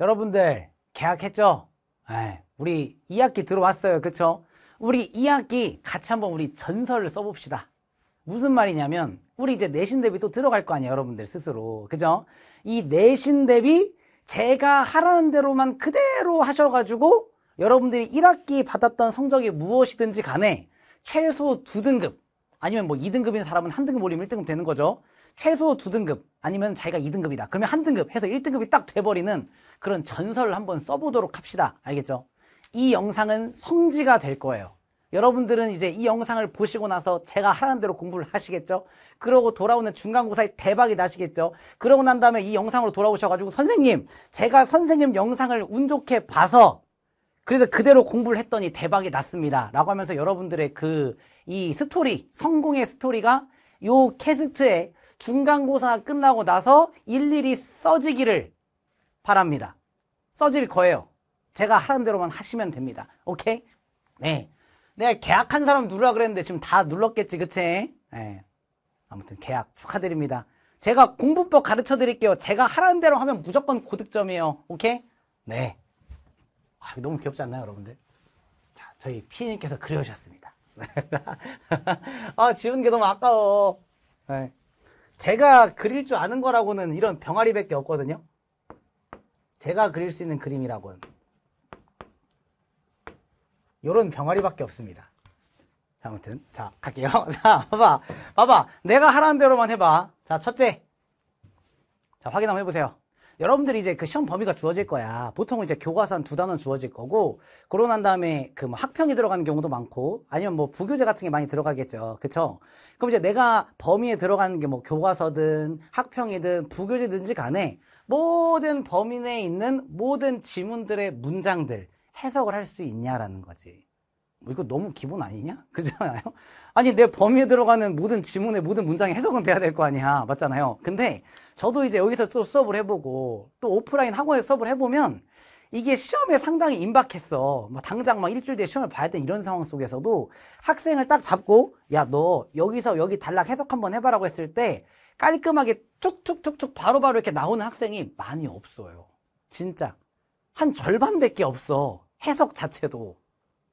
여러분들 계약했죠? 에이, 예, 우리 2학기 들어왔어요. 그쵸? 우리 2학기 같이 한번 우리 전설을 써봅시다. 무슨 말이냐면 우리 이제 내신 대비 또 들어갈 거 아니에요. 여러분들 스스로. 그죠? 이 내신 대비 제가 하라는 대로만 그대로 하셔가지고 여러분들이 1학기 받았던 성적이 무엇이든지 간에 최소 2등급 아니면 뭐 2등급인 사람은 1등급 올리면 1등급 되는 거죠. 최소 두등급 아니면 자기가 이등급이다 그러면 한등급 해서 일등급이딱 돼버리는 그런 전설을 한번 써보도록 합시다. 알겠죠? 이 영상은 성지가 될 거예요. 여러분들은 이제 이 영상을 보시고 나서 제가 하라는 대로 공부를 하시겠죠? 그러고 돌아오는 중간고사에 대박이 나시겠죠? 그러고 난 다음에 이 영상으로 돌아오셔가지고 선생님, 제가 선생님 영상을 운 좋게 봐서 그래서 그대로 공부를 했더니 대박이 났습니다. 라고 하면서 여러분들의 그 이 스토리, 성공의 스토리가 요 캐스트에 중간고사 끝나고 나서 일일이 써지기를 바랍니다. 써질 거예요. 제가 하라는 대로만 하시면 됩니다. 오케이? 네. 내가 계약한 사람 누르라 그랬는데 지금 다 눌렀겠지, 그치? 네. 아무튼 계약 축하드립니다. 제가 공부법 가르쳐 드릴게요. 제가 하라는 대로 하면 무조건 고득점이에요. 오케이? 네. 아, 너무 귀엽지 않나요, 여러분들? 자, 저희 피디님께서 그려주셨습니다. 아, 지운 게 너무 아까워. 네. 제가 그릴 줄 아는 거라고는 이런 병아리밖에 없거든요. 제가 그릴 수 있는 그림이라고는 이런 병아리밖에 없습니다. 자, 아무튼 자 갈게요. 자, 봐봐, 봐봐. 내가 하라는 대로만 해봐. 자, 첫째. 자, 확인 한번 해보세요. 여러분들이 이제 그 시험 범위가 주어질 거야. 보통 이제 교과서 한 두 단원 주어질 거고, 그러고 난 다음에 그 뭐 학평이 들어가는 경우도 많고, 아니면 뭐 부교재 같은 게 많이 들어가겠죠. 그쵸? 그럼 이제 내가 범위에 들어가는 게 뭐 교과서든 학평이든 부교재든지 간에 모든 범위 내에 있는 모든 지문들의 문장들 해석을 할 수 있냐라는 거지. 뭐 이거 너무 기본 아니냐? 그렇잖아요? 아니, 내 범위에 들어가는 모든 지문의 모든 문장이 해석은 돼야 될 거 아니야. 맞잖아요. 근데 저도 이제 여기서 또 수업을 해보고 또 오프라인 학원에서 수업을 해보면 이게 시험에 상당히 임박했어. 막 당장 막 일주일 뒤에 시험을 봐야 되는 이런 상황 속에서도 학생을 딱 잡고 야, 너 여기서 여기 단락 해석 한번 해봐라고 했을 때 깔끔하게 쭉쭉쭉쭉 바로바로 이렇게 나오는 학생이 많이 없어요. 진짜. 한 절반밖에 없어. 해석 자체도.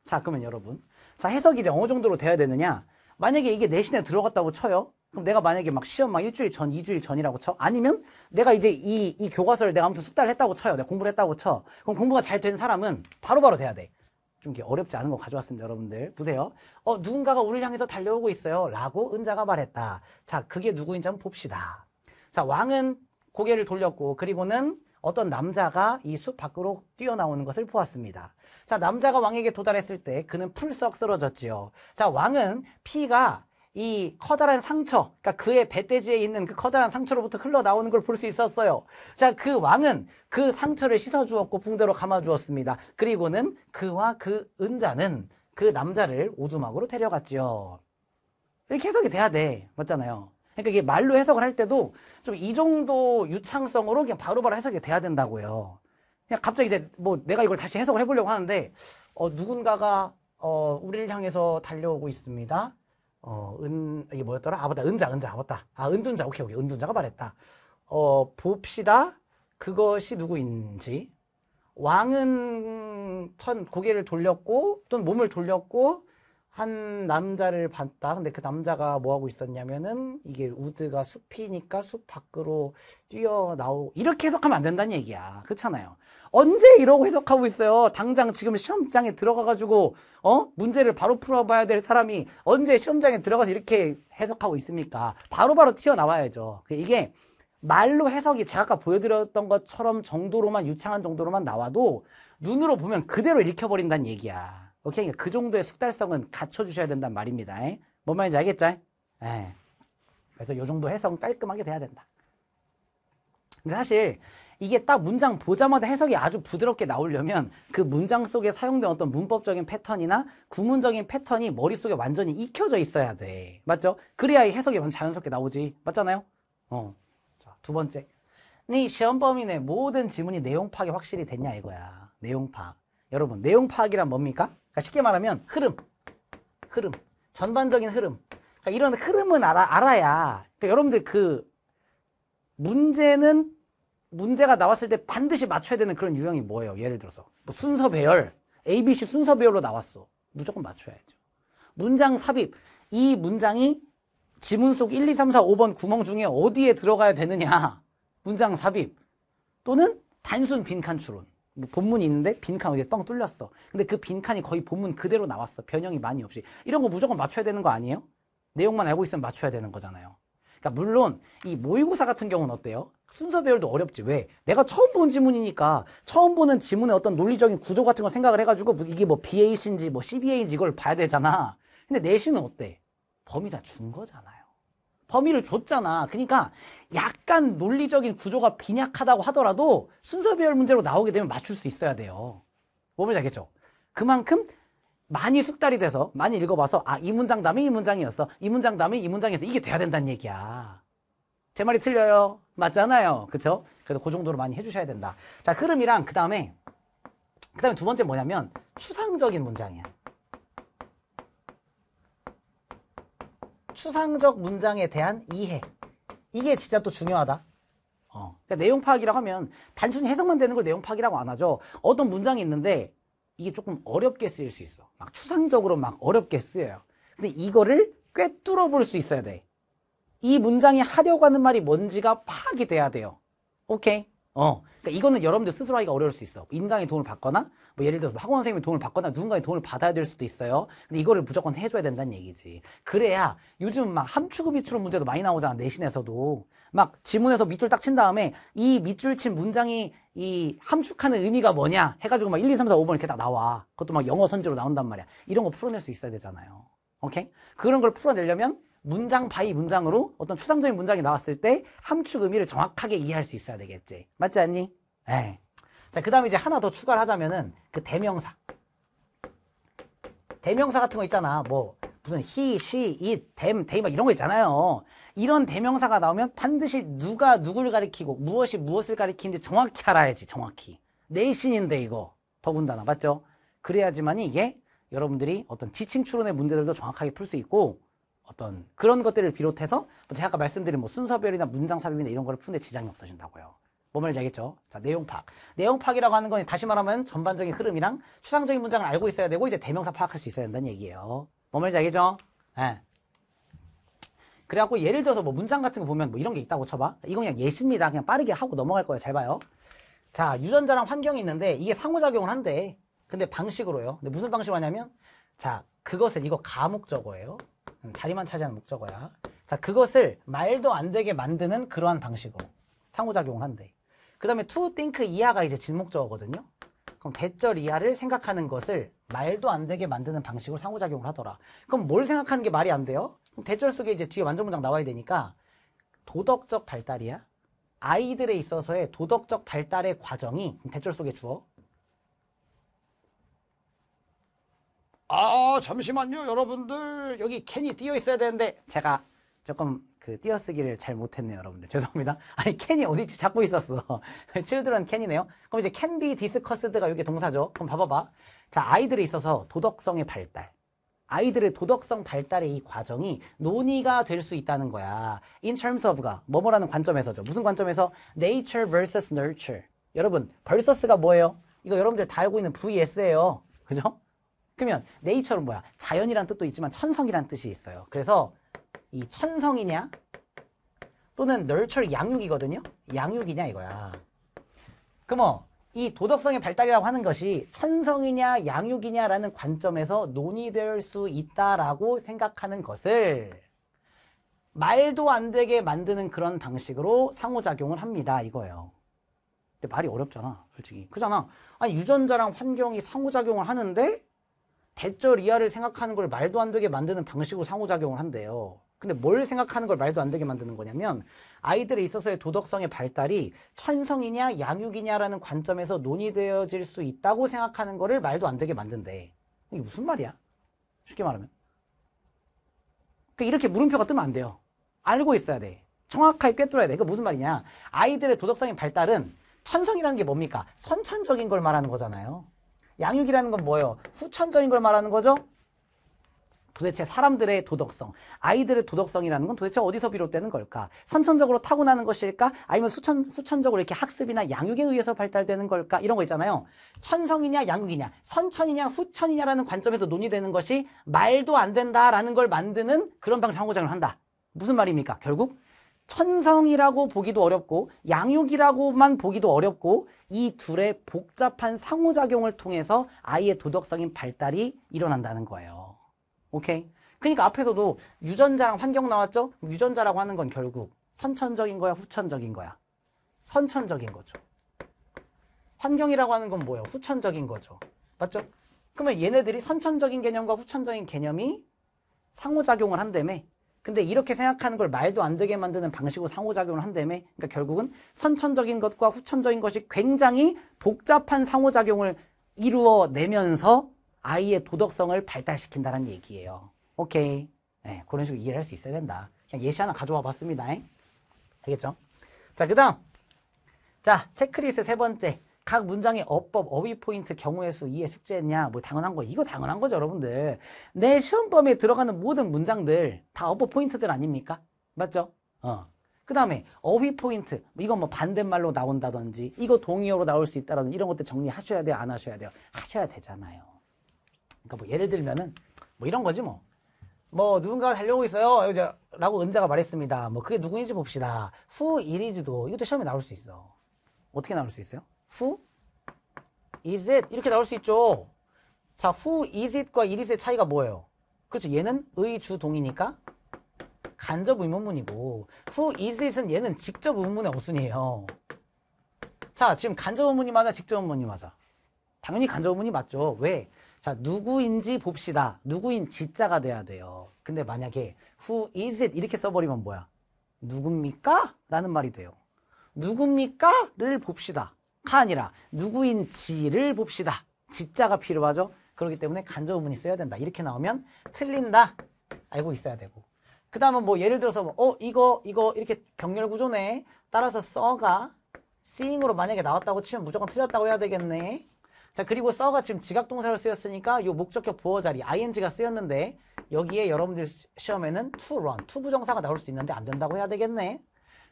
자 그러면 여러분 자 해석이 이제 어느 정도로 돼야 되느냐 만약에 이게 내신에 들어갔다고 쳐요 그럼 내가 만약에 막 시험 막 일주일 전, 이주일 전이라고 쳐? 아니면 내가 이제 이, 이 교과서를 내가 아무튼 숙달을 했다고 쳐요. 내가 공부를 했다고 쳐. 그럼 공부가 잘 된 사람은 바로바로 바로 돼야 돼. 좀 이렇게 어렵지 않은 거 가져왔습니다, 여러분들. 보세요. 어, 누군가가 우리를 향해서 달려오고 있어요. 라고 은자가 말했다. 자, 그게 누구인지 한번 봅시다. 자, 왕은 고개를 돌렸고, 그리고는 어떤 남자가 이 숲 밖으로 뛰어나오는 것을 보았습니다. 자, 남자가 왕에게 도달했을 때 그는 풀썩 쓰러졌지요. 자, 왕은 피가 이 커다란 상처, 그러니까 그의 배때지에 있는 그 커다란 상처로부터 흘러나오는 걸 볼 수 있었어요. 자, 그 왕은 그 상처를 씻어주었고 붕대로 감아주었습니다. 그리고는 그와 그 은자는 그 남자를 오두막으로 데려갔지요. 이렇게 해석이 돼야 돼. 맞잖아요. 그러니까 이게 말로 해석을 할 때도 좀 이 정도 유창성으로 그냥 바로 바로 해석이 돼야 된다고요. 그냥 갑자기 이제 뭐 내가 이걸 다시 해석을 해보려고 하는데 어, 누군가가 어, 우리를 향해서 달려오고 있습니다. 어, 은 이게 뭐였더라? 아 맞다 은자 은자 아 맞다 아 은둔자 오케이 오케이 은둔자가 말했다. 어, 봅시다 그것이 누구인지 왕은 천 고개를 돌렸고 또는 몸을 돌렸고 한 남자를 봤다. 근데 그 남자가 뭐 하고 있었냐면은 이게 우드가 숲이니까 숲 밖으로 뛰어나오고 이렇게 해석하면 안 된다는 얘기야. 그렇잖아요. 언제 이러고 해석하고 있어요. 당장 지금 시험장에 들어가 가지고 어? 문제를 바로 풀어 봐야 될 사람이 언제 시험장에 들어가서 이렇게 해석하고 있습니까? 바로바로 바로 튀어나와야죠. 그러니까 이게 말로 해석이 제가 아까 보여드렸던 것처럼 정도로만 유창한 정도로만 나와도 눈으로 보면 그대로 읽혀버린다는 얘기야. 오케이? 그 정도의 숙달성은 갖춰주셔야 된단 말입니다. 뭔 말인지 알겠죠? 에. 예. 그래서 이 정도 해석은 깔끔하게 돼야 된다. 근데 사실 이게 딱 문장 보자마자 해석이 아주 부드럽게 나오려면 그 문장 속에 사용된 어떤 문법적인 패턴이나 구문적인 패턴이 머릿속에 완전히 익혀져 있어야 돼. 맞죠? 그래야 이 해석이 자연스럽게 나오지. 맞잖아요? 어. 자, 두 번째. 네 시험 범위내 모든 지문이 내용 파악이 확실히 됐냐 이거야. 내용 파악. 여러분, 내용 파악이란 뭡니까? 그러니까 쉽게 말하면 흐름, 흐름, 전반적인 흐름. 그러니까 이런 흐름은 알아, 알아야 그러니까 여러분들 그 문제는 문제가 나왔을 때 반드시 맞춰야 되는 그런 유형이 뭐예요? 예를 들어서 뭐 순서 배열, ABC 순서 배열로 나왔어. 무조건 맞춰야죠. 문장 삽입. 이 문장이 지문 속 1, 2, 3, 4, 5번 구멍 중에 어디에 들어가야 되느냐. 문장 삽입. 또는 단순 빈칸 추론. 뭐 본문이 있는데 빈칸 어디 뻥 뚫렸어. 근데 그 빈칸이 거의 본문 그대로 나왔어. 변형이 많이 없이. 이런 거 무조건 맞춰야 되는 거 아니에요? 내용만 알고 있으면 맞춰야 되는 거잖아요. 그러니까 물론 이 모의고사 같은 경우는 어때요? 순서 배열도 어렵지 왜? 내가 처음 본 지문이니까 처음 보는 지문의 어떤 논리적인 구조 같은 거 생각을 해가지고 뭐 이게 뭐 BAC인지 뭐 CBA인지 이걸 봐야 되잖아. 근데 내신은 어때? 범위 다 준 거잖아요. 범위를 줬잖아. 그러니까 약간 논리적인 구조가 빈약하다고 하더라도 순서별 문제로 나오게 되면 맞출 수 있어야 돼요. 뭔지 알겠죠? 그만큼 많이 숙달이 돼서 많이 읽어봐서 아 이 문장 다음에 이 문장이었어 이 문장 다음에 이 문장이었어 이게 돼야 된다는 얘기야 제 말이 틀려요 맞잖아요 그쵸 그래서 그 정도로 많이 해주셔야 된다 자 흐름이랑 그 다음에 그 다음에 두 번째 뭐냐면 추상적인 문장이야 추상적 문장에 대한 이해 이게 진짜 또 중요하다 어. 그러니까 내용 파악이라고 하면 단순히 해석만 되는 걸 내용 파악이라고 안 하죠 어떤 문장이 있는데 이게 조금 어렵게 쓰일 수 있어 막 추상적으로 막 어렵게 쓰여요 근데 이거를 꿰뚫어 볼 수 있어야 돼이 문장이 하려고 하는 말이 뭔지가 파악이 돼야 돼요 오케이 어. 그러니까 이거는 여러분들 스스로 하기가 어려울 수 있어. 인강의 도움을 받거나, 뭐 예를 들어서 학원 선생님의 도움을 받거나 누군가의 도움을 받아야 될 수도 있어요. 근데 이거를 무조건 해줘야 된다는 얘기지. 그래야 요즘 막 함축 밑추는 문제도 많이 나오잖아. 내신에서도. 막 지문에서 밑줄 딱 친 다음에 이 밑줄 친 문장이 이 함축하는 의미가 뭐냐 해가지고 막 1, 2, 3, 4, 5번 이렇게 딱 나와. 그것도 막 영어 선지로 나온단 말이야. 이런 거 풀어낼 수 있어야 되잖아요. 오케이? 그런 걸 풀어내려면 문장 바이 문장으로 어떤 추상적인 문장이 나왔을 때 함축 의미를 정확하게 이해할 수 있어야 되겠지. 맞지 않니? 네. 자, 그 다음에 이제 하나 더 추가를 하자면은 그 대명사. 대명사 같은 거 있잖아. 뭐, 무슨 he, she, it, them, they 막 이런 거 있잖아요. 이런 대명사가 나오면 반드시 누가 누굴 가리키고 무엇이 무엇을 가리키는지 정확히 알아야지, 정확히. 내신인데 이거. 더군다나, 맞죠? 그래야지만 이게 여러분들이 어떤 지칭 추론의 문제들도 정확하게 풀 수 있고 어떤 그런 것들을 비롯해서 뭐 제가 아까 말씀드린 뭐 순서별이나 문장 삽입이나 이런 거를 푸는데 지장이 없어진다고요. 뭐 말인지 알겠죠? 자, 내용 파악. 내용 파악이라고 하는 건 다시 말하면 전반적인 흐름이랑 추상적인 문장을 알고 있어야 되고 이제 대명사 파악할 수 있어야 된다는 얘기예요. 뭐 말인지 알겠죠? 예. 네. 그래갖고 예를 들어서 뭐 문장 같은 거 보면 뭐 이런 게 있다고 쳐봐. 이건 그냥 예시입니다. 그냥 빠르게 하고 넘어갈 거예요. 잘 봐요. 자, 유전자랑 환경이 있는데 이게 상호작용을 한대. 근데 방식으로요. 근데 무슨 방식으로 하냐면 자, 그것을 이거 감옥 적어예요 음, 자리만 차지하는 목적어야. 자, 그것을 말도 안 되게 만드는 그러한 방식으로 상호작용을 한대. 그 다음에 to think 이하가 이제 진목적어거든요. 그럼 대절 이하를 생각하는 것을 말도 안 되게 만드는 방식으로 상호작용을 하더라. 그럼 뭘 생각하는 게 말이 안 돼요? 그럼 대절 속에 이제 뒤에 완전문장 나와야 되니까 도덕적 발달이야. 아이들에 있어서의 도덕적 발달의 과정이 대절 속에 주어 아 잠시만요 여러분들 여기 캔이 띄어 있어야 되는데 제가 조금 그 띄어쓰기를 잘 못했네요 여러분들 죄송합니다 아니 캔이 어디지 있 잡고 있었어 c h i l 캔이네요 그럼 이제 can be discussed가 여기 동사죠 그럼 봐봐봐 자 아이들에 있어서 도덕성의 발달 아이들의 도덕성 발달의 이 과정이 논의가 될 수 있다는 거야 in terms of가 뭐뭐라는 관점에서죠 무슨 관점에서 nature versus nurture 여러분 versus가 뭐예요 이거 여러분들 다 알고 있는 VS예요 그죠? 그러면 네이처는 뭐야? 자연이란 뜻도 있지만 천성이란 뜻이 있어요. 그래서 이 천성이냐 또는 널철 양육이거든요. 양육이냐 이거야. 그럼 뭐, 이 도덕성의 발달이라고 하는 것이 천성이냐 양육이냐라는 관점에서 논의될 수 있다라고 생각하는 것을 말도 안 되게 만드는 그런 방식으로 상호작용을 합니다 이거예요. 근데 말이 어렵잖아 솔직히. 그잖아. 아니 유전자랑 환경이 상호작용을 하는데 대절 이하를 생각하는 걸 말도 안 되게 만드는 방식으로 상호작용을 한대요. 근데 뭘 생각하는 걸 말도 안 되게 만드는 거냐면 아이들에 있어서의 도덕성의 발달이 천성이냐 양육이냐라는 관점에서 논의되어질 수 있다고 생각하는 거를 말도 안 되게 만든대. 이게 무슨 말이야? 쉽게 말하면. 그러니까 이렇게 물음표가 뜨면 안 돼요. 알고 있어야 돼. 정확하게 꿰뚫어야 돼. 그 무슨 말이냐? 아이들의 도덕성의 발달은 천성이라는 게 뭡니까? 선천적인 걸 말하는 거잖아요. 양육이라는 건 뭐예요? 후천적인 걸 말하는 거죠? 도대체 사람들의 도덕성, 아이들의 도덕성이라는 건 도대체 어디서 비롯되는 걸까? 선천적으로 타고나는 것일까? 아니면 수천, 후천적으로 이렇게 학습이나 양육에 의해서 발달되는 걸까? 이런 거 있잖아요. 천성이냐, 양육이냐, 선천이냐, 후천이냐라는 관점에서 논의되는 것이 말도 안 된다라는 걸 만드는 그런 방창호장을 한다. 무슨 말입니까? 결국 천성이라고 보기도 어렵고 양육이라고만 보기도 어렵고 이 둘의 복잡한 상호작용을 통해서 아이의 도덕성인 발달이 일어난다는 거예요. 오케이? 그러니까 앞에서도 유전자랑 환경 나왔죠? 유전자라고 하는 건 결국 선천적인 거야, 후천적인 거야? 선천적인 거죠. 환경이라고 하는 건 뭐예요? 후천적인 거죠. 맞죠? 그러면 얘네들이 선천적인 개념과 후천적인 개념이 상호작용을 한다며 근데 이렇게 생각하는 걸 말도 안 되게 만드는 방식으로 상호작용을 한다며 그러니까 결국은 선천적인 것과 후천적인 것이 굉장히 복잡한 상호작용을 이루어내면서 아이의 도덕성을 발달시킨다는 얘기예요. 오케이. 네, 그런 식으로 이해를 할 수 있어야 된다. 그냥 예시 하나 가져와 봤습니다. 알겠죠? 자, 그 다음. 자, 체크리스트 세 번째. 각 문장의 어법, 어휘 포인트, 경우의 수, 이해 숙제냐, 뭐 당연한 거, 이거 당연한 거죠, 여러분들. 내 시험 범위에 들어가는 모든 문장들 다 어법 포인트들 아닙니까? 맞죠? 어. 그 다음에 어휘 포인트, 뭐 이건뭐 반대말로 나온다든지, 이거 동의어로 나올 수 있다든지 라 이런 것들 정리하셔야 돼요, 안 하셔야 돼요? 하셔야 되잖아요. 그러니까 뭐 예를 들면은 뭐 이런 거지 뭐. 뭐 누군가가 달려오고 있어요 라고 은자가 말했습니다 뭐 그게 누구인지 봅시다 후일이지도 이것도 시험에 나올 수 있어 어떻게 나올 수 있어요? who is it 이렇게 나올 수 있죠. 자, who is it과 it is의 차이가 뭐예요? 그렇죠. 얘는 의주동이니까 간접 의문문이고 who is it은 얘는 직접 의문문의 어순이에요. 자, 지금 간접 의문이 맞아, 직접 의문이 맞아. 당연히 간접 의문이 맞죠. 왜? 자, 누구인지 봅시다. 누구인 지자가 돼야 돼요. 근데 만약에 who is it 이렇게 써버리면 뭐야? 누굽니까? 라는 말이 돼요. 누굽니까? 를 봅시다. 가 아니라 누구인지를 봅시다. 지자가 필요하죠. 그렇기 때문에 간접문이 써야 된다. 이렇게 나오면 틀린다. 알고 있어야 되고. 그 다음은 뭐 예를 들어서 뭐, 어 이거 이거 이렇게 병렬 구조네. 따라서 써가 seeing으로 만약에 나왔다고 치면 무조건 틀렸다고 해야 되겠네. 자 그리고 써가 지금 지각동사를 쓰였으니까 이 목적격 보호 자리 ing가 쓰였는데 여기에 여러분들 시험에는 to run, to 부정사가 나올 수 있는데 안 된다고 해야 되겠네.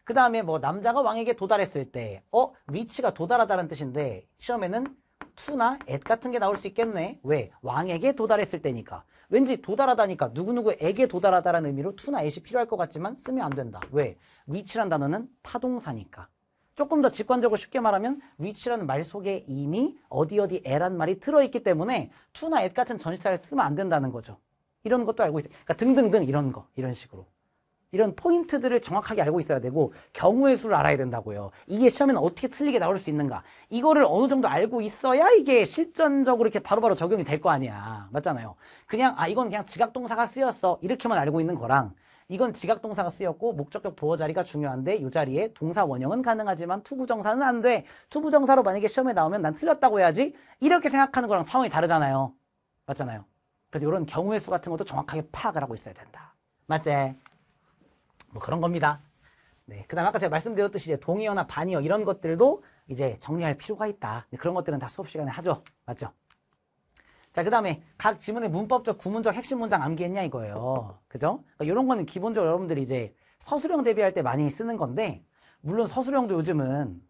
그 다음에 뭐 남자가 왕에게 도달했을 때 어? 위치가 도달하다는 뜻인데 시험에는 투나 앳 같은 게 나올 수 있겠네 왜? 왕에게 도달했을 때니까 왠지 도달하다니까 누구누구에게 도달하다라는 의미로 투나 앳이 필요할 것 같지만 쓰면 안 된다 왜? 위치란 단어는 타동사니까 조금 더 직관적으로 쉽게 말하면 위치라는 말 속에 이미 어디 어디 에란 말이 들어있기 때문에 투나 앳 같은 전시사를 쓰면 안 된다는 거죠 이런 것도 알고 있어요 그러니까 등등등 이런 거 이런 식으로 이런 포인트들을 정확하게 알고 있어야 되고 경우의 수를 알아야 된다고요. 이게 시험에는 어떻게 틀리게 나올 수 있는가. 이거를 어느 정도 알고 있어야 이게 실전적으로 이렇게 바로바로 바로 적용이 될 거 아니야. 맞잖아요. 그냥 아 이건 그냥 지각동사가 쓰였어. 이렇게만 알고 있는 거랑 이건 지각동사가 쓰였고 목적격 보호 자리가 중요한데 이 자리에 동사 원형은 가능하지만 투부정사는 안 돼. 투부정사로 만약에 시험에 나오면 난 틀렸다고 해야지. 이렇게 생각하는 거랑 차원이 다르잖아요. 맞잖아요. 그래서 이런 경우의 수 같은 것도 정확하게 파악을 하고 있어야 된다. 맞지? 뭐 그런 겁니다. 네, 그 다음 에 아까 제가 말씀드렸듯이 이제 동의어나 반의어 이런 것들도 이제 정리할 필요가 있다. 그런 것들은 다 수업 시간에 하죠. 맞죠? 자, 그 다음에 각 지문의 문법적, 구문적, 핵심 문장 암기했냐 이거예요. 그죠? 그러니까 이런 거는 기본적으로 여러분들이 이제 서술형 대비할 때 많이 쓰는 건데 물론 서술형도 요즘은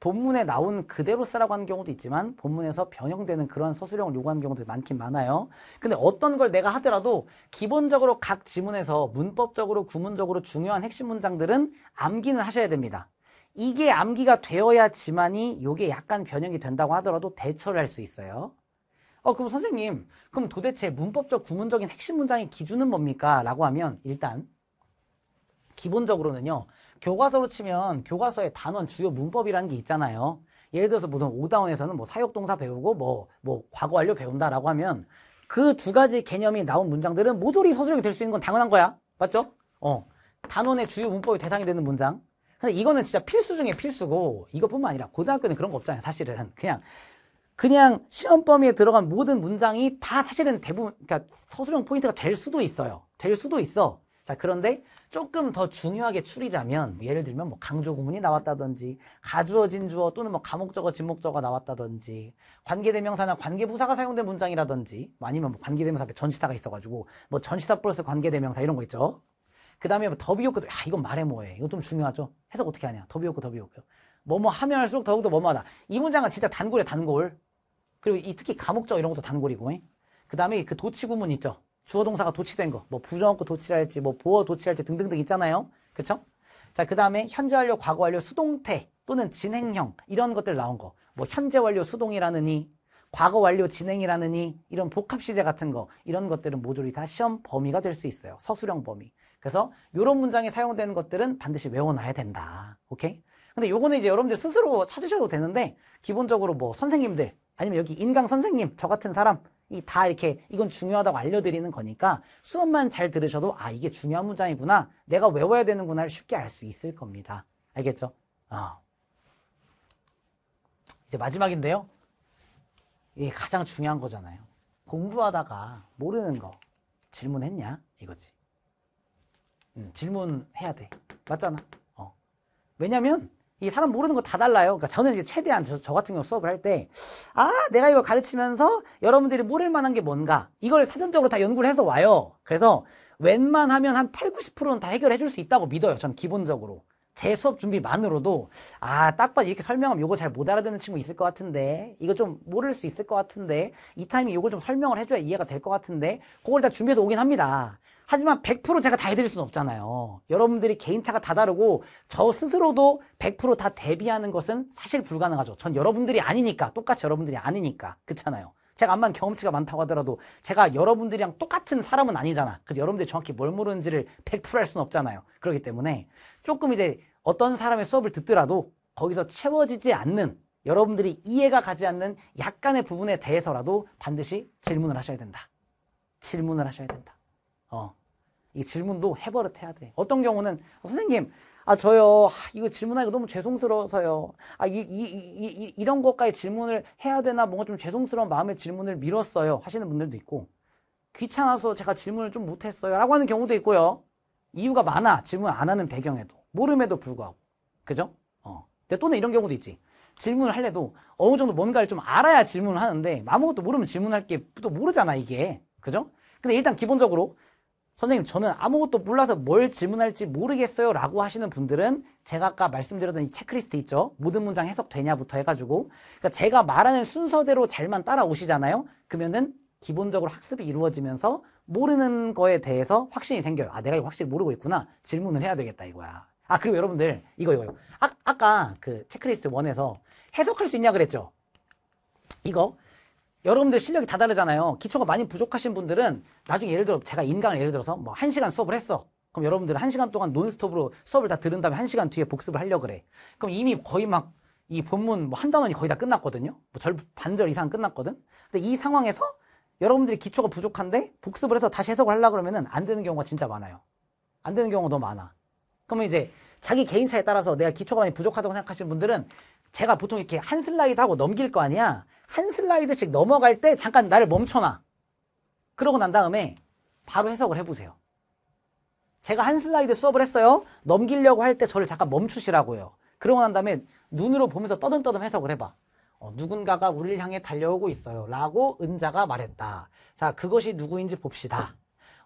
본문에 나온 그대로 쓰라고 하는 경우도 있지만 본문에서 변형되는 그런 서술형을 요구하는 경우도 많긴 많아요. 근데 어떤 걸 내가 하더라도 기본적으로 각 지문에서 문법적으로 구문적으로 중요한 핵심 문장들은 암기는 하셔야 됩니다. 이게 암기가 되어야지만이 요게 약간 변형이 된다고 하더라도 대처를 할 수 있어요. 어 그럼 선생님 그럼 도대체 문법적 구문적인 핵심 문장의 기준은 뭡니까? 라고 하면 일단 기본적으로는요 교과서로 치면 교과서의 단원 주요 문법이라는 게 있잖아요. 예를 들어서 무슨 5다운에서는 뭐 사역동사 배우고 뭐, 뭐 과거 완료 배운다라고 하면 그 두 가지 개념이 나온 문장들은 모조리 서술형이 될 수 있는 건 당연한 거야. 맞죠? 어. 단원의 주요 문법이 대상이 되는 문장. 근데 이거는 진짜 필수 중에 필수고 이것뿐만 아니라 고등학교는 그런 거 없잖아요. 사실은 그냥 그냥 시험 범위에 들어간 모든 문장이 다 사실은 대부분 그러니까 서술형 포인트가 될 수도 있어요. 될 수도 있어. 자, 그런데 조금 더 중요하게 추리자면 뭐 예를 들면 뭐 강조 구문이 나왔다든지 가주어 진주어 또는 뭐감옥적어 진목적어 나왔다든지 관계대명사나 관계부사가 사용된 문장이라든지 뭐 아니면 뭐 관계대명사 앞에 그 전치사가 있어가지고 뭐 전치사 플러스 관계대명사 이런 거 있죠. 그 다음에 뭐 더비요구도 야 아, 이건 말해 뭐해 이거 좀 중요하죠. 해석 어떻게 하냐 더비요구 더비요구 뭐뭐 하면 할수록 더욱더 뭐뭐하다. 이 문장은 진짜 단골의 단골. 그리고 이 특히 감옥적 이런 것도 단골이고. 그 다음에 그 도치 구문 있죠. 주어 동사가 도치된 거, 뭐 부정어구 도치할지, 뭐 보어 도치할지 등등등 있잖아요. 그쵸? 자, 그 다음에 현재 완료, 과거 완료, 수동태 또는 진행형 이런 것들 나온 거. 뭐 현재 완료 수동이라느니, 과거 완료 진행이라느니 이런 복합 시제 같은 거 이런 것들은 모조리 다 시험 범위가 될 수 있어요. 서술형 범위. 그래서 요런 문장에 사용되는 것들은 반드시 외워놔야 된다. 오케이? 근데 요거는 이제 여러분들 스스로 찾으셔도 되는데 기본적으로 뭐 선생님들 아니면 여기 인강 선생님 저 같은 사람 이다 이렇게 이건 중요하다고 알려드리는 거니까 수업만 잘 들으셔도 아 이게 중요한 문장이구나 내가 외워야 되는구나를 쉽게 알 수 있을 겁니다. 알겠죠? 아. 이제 마지막인데요. 이게 가장 중요한 거잖아요. 공부하다가 모르는 거 질문했냐 이거지. 음, 질문해야 돼. 맞잖아. 어. 왜냐면 이 사람 모르는 거 다 달라요. 그러니까 저는 이제 최대한 저, 저 같은 경우 수업을 할 때, 아, 내가 이걸 가르치면서 여러분들이 모를 만한 게 뭔가, 이걸 사전적으로 다 연구를 해서 와요. 그래서 웬만하면 한 8, 90%는 다 해결해 줄 수 있다고 믿어요. 전 기본적으로. 제 수업 준비만으로도, 아, 딱 봐 이렇게 설명하면 이거 잘 못 알아듣는 친구 있을 것 같은데, 이거 좀 모를 수 있을 것 같은데, 이 타이밍에 이걸 좀 설명을 해줘야 이해가 될 것 같은데, 그걸 다 준비해서 오긴 합니다. 하지만 100% 제가 다 해드릴 수는 없잖아요. 여러분들이 개인차가 다 다르고 저 스스로도 100%다 대비하는 것은 사실 불가능하죠. 전 여러분들이 아니니까 똑같이 여러분들이 아니니까 그렇잖아요. 제가 암만 경험치가 많다고 하더라도 제가 여러분들이랑 똑같은 사람은 아니잖아. 그래서 여러분들이 정확히 뭘 모르는지를 100%할 수는 없잖아요. 그렇기 때문에 조금 이제 어떤 사람의 수업을 듣더라도 거기서 채워지지 않는 여러분들이 이해가 가지 않는 약간의 부분에 대해서라도 반드시 질문을 하셔야 된다. 질문을 하셔야 된다. 어. 이 질문도 해버릇 해야 돼. 어떤 경우는 어, 선생님, 아 저요, 아, 이거 질문하기가 너무 죄송스러워서요. 아 이, 이, 이, 이, 이런 것까지 질문을 해야 되나 뭔가 좀 죄송스러운 마음의 질문을 미뤘어요 하시는 분들도 있고 귀찮아서 제가 질문을 좀 못했어요라고 하는 경우도 있고요. 이유가 많아 질문 안 하는 배경에도 모름에도 불구하고 그죠? 어. 근데 또는 이런 경우도 있지. 질문을 할래도 어느 정도 뭔가를 좀 알아야 질문을 하는데 아무것도 모르면 질문할 게 또 모르잖아 이게 그죠? 근데 일단 기본적으로 선생님 저는 아무것도 몰라서 뭘 질문할지 모르겠어요 라고 하시는 분들은 제가 아까 말씀드렸던 이 체크리스트 있죠 모든 문장 해석되냐부터 해가지고 그러니까 제가 말하는 순서대로 잘만 따라오시잖아요 그러면은 기본적으로 학습이 이루어지면서 모르는 거에 대해서 확신이 생겨요 아 내가 이거 확실히 모르고 있구나 질문을 해야 되겠다 이거야 아 그리고 여러분들 이거 이거 요 아, 아까 그 체크리스트 원에서 해석할 수 있냐 그랬죠 이거 여러분들 실력이 다 다르잖아요. 기초가 많이 부족하신 분들은 나중에 예를 들어 제가 인강을 예를 들어서 뭐 1시간 수업을 했어. 그럼 여러분들은 1시간 동안 논스톱으로 수업을 다 들은 다음에 1시간 뒤에 복습을 하려 그래. 그럼 이미 거의 막 이 본문 뭐 한 단원이 거의 다 끝났거든요. 뭐 절, 반절 이상 끝났거든. 근데 이 상황에서 여러분들이 기초가 부족한데 복습을 해서 다시 해석을 하려고 그러면은 안 되는 경우가 진짜 많아요. 안 되는 경우가 너무 많아. 그러면 이제 자기 개인차에 따라서 내가 기초가 많이 부족하다고 생각하시는 분들은 제가 보통 이렇게 한 슬라이드 하고 넘길 거 아니야. 한 슬라이드씩 넘어갈 때 잠깐 나를 멈춰놔. 그러고 난 다음에 바로 해석을 해보세요. 제가 한 슬라이드 수업을 했어요. 넘기려고 할 때 저를 잠깐 멈추시라고요. 그러고 난 다음에 눈으로 보면서 떠듬떠듬 해석을 해봐. 어, 누군가가 우리를 향해 달려오고 있어요. 라고 은자가 말했다. 자, 그것이 누구인지 봅시다.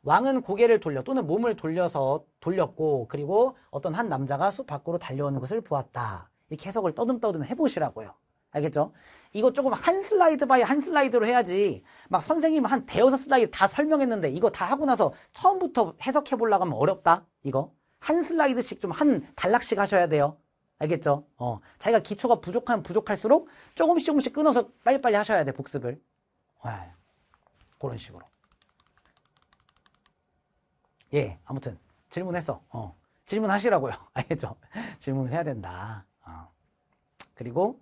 왕은 고개를 돌려 또는 몸을 돌려서 돌렸고 그리고 어떤 한 남자가 숲 밖으로 달려오는 것을 보았다. 이렇게 해석을 떠듬떠듬 해보시라고요. 알겠죠? 이거 조금 한 슬라이드 바이 한 슬라이드로 해야지 막 선생님 한 대여섯 슬라이드 다 설명했는데 이거 다 하고 나서 처음부터 해석해 보려고 하면 어렵다 이거 한 슬라이드씩 좀 한 단락씩 하셔야 돼요 알겠죠? 어, 자기가 기초가 부족하면 부족할수록 조금씩 조금씩 끊어서 빨리빨리 하셔야 돼 복습을 와, 그런 식으로 예 아무튼 질문했어 어, 질문하시라고요 알겠죠? 질문을 해야 된다 어. 그리고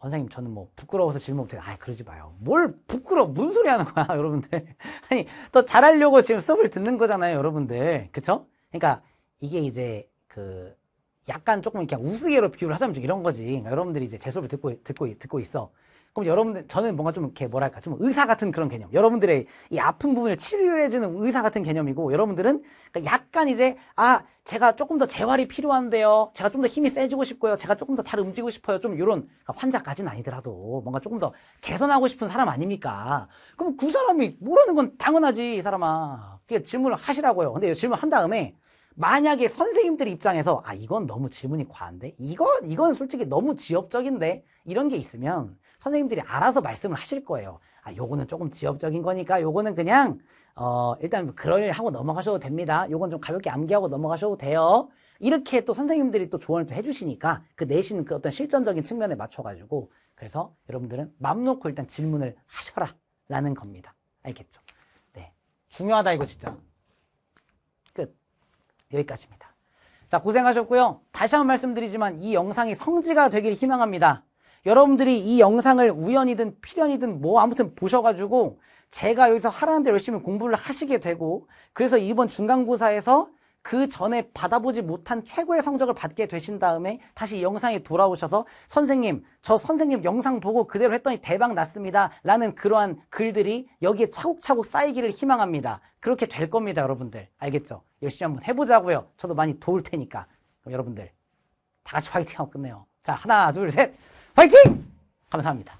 선생님 저는 뭐 부끄러워서 질문 못해요. 아 그러지 마요. 뭘 부끄러워? 무슨 소리 하는 거야 여러분들. 아니 더 잘하려고 지금 수업을 듣는 거잖아요 여러분들. 그쵸? 그러니까 이게 이제 그 약간 조금 이렇게 우스개로 비유를 하자면 좀 이런 거지. 그러니까 여러분들이 이제 제 수업을 듣고, 듣고, 듣고 있어. 그럼 여러분들 저는 뭔가 좀 이렇게 뭐랄까 좀 의사 같은 그런 개념. 여러분들의 이 아픈 부분을 치료해주는 의사 같은 개념이고 여러분들은 그러니까 약간 이제 아 제가 조금 더 재활이 필요한데요. 제가 좀 더 힘이 세지고 싶고요. 제가 조금 더 잘 움직이고 싶어요. 좀 이런 그러니까 환자까지는 아니더라도 뭔가 조금 더 개선하고 싶은 사람 아닙니까? 그럼 그 사람이 모르는 건 당연하지 이 사람아. 그게 질문을 하시라고요. 근데 질문 한 다음에 만약에 선생님들 입장에서 아 이건 너무 질문이 과한데 이건 이건 솔직히 너무 지엽적인데 이런 게 있으면 선생님들이 알아서 말씀을 하실 거예요. 아, 요거는 조금 지엽적인 거니까 요거는 그냥 어, 일단 뭐 그런일 하고 넘어가셔도 됩니다. 요건 좀 가볍게 암기하고 넘어가셔도 돼요. 이렇게 또 선생님들이 또 조언을 또 해주시니까 그 내신 그 어떤 실전적인 측면에 맞춰가지고 그래서 여러분들은 맘 놓고 일단 질문을 하셔라 라는 겁니다. 알겠죠? 네. 중요하다 이거 진짜. 끝. 여기까지입니다. 자, 고생하셨고요. 다시 한 번 말씀드리지만 이 영상이 성지가 되길 희망합니다. 여러분들이 이 영상을 우연이든 필연이든 뭐 아무튼 보셔가지고 제가 여기서 하라는 데 열심히 공부를 하시게 되고 그래서 이번 중간고사에서 그 전에 받아보지 못한 최고의 성적을 받게 되신 다음에 다시 영상에 돌아오셔서 선생님 저 선생님 영상 보고 그대로 했더니 대박 났습니다 라는 그러한 글들이 여기에 차곡차곡 쌓이기를 희망합니다 그렇게 될 겁니다 여러분들 알겠죠? 열심히 한번 해보자고요 저도 많이 도울 테니까 그럼 여러분들 다 같이 화이팅하고 끝내요 자 하나 둘셋 화이팅! 감사합니다.